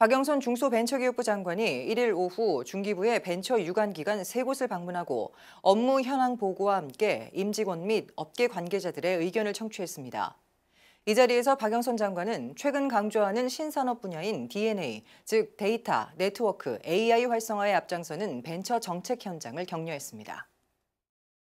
박영선 중소벤처기업부 장관이 1일 오후 중기부의 벤처 유관기관 3곳을 방문하고 업무 현황 보고와 함께 임직원 및 업계 관계자들의 의견을 청취했습니다. 이 자리에서 박영선 장관은 최근 강조하는 신산업 분야인 DNA, 즉 데이터, 네트워크, AI 활성화에 앞장서는 벤처 정책 현장을 격려했습니다.